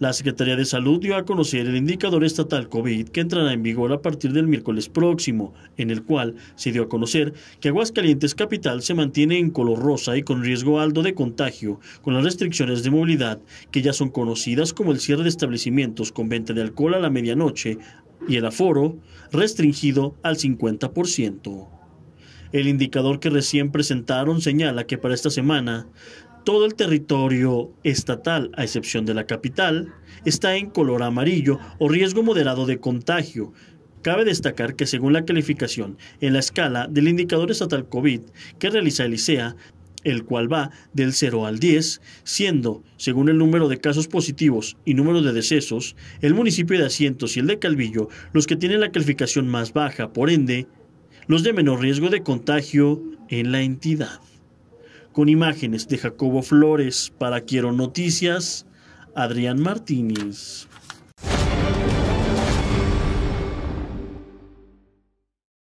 La Secretaría de Salud dio a conocer el indicador estatal COVID que entrará en vigor a partir del miércoles próximo, en el cual se dio a conocer que Aguascalientes Capital se mantiene en color rosa y con riesgo alto de contagio, con las restricciones de movilidad que ya son conocidas como el cierre de establecimientos con venta de alcohol a la medianoche y el aforo restringido al 50%. El indicador que recién presentaron señala que para esta semana todo el territorio estatal, a excepción de la capital, está en color amarillo o riesgo moderado de contagio. Cabe destacar que según la calificación en la escala del indicador estatal COVID que realiza el ICEA, el cual va del 0 al 10, siendo, según el número de casos positivos y número de decesos, el municipio de Asientos y el de Calvillo los que tienen la calificación más baja, por ende, los de menor riesgo de contagio en la entidad con imágenes de Jacobo Flores para Quiero Noticias, Adrián Martínez.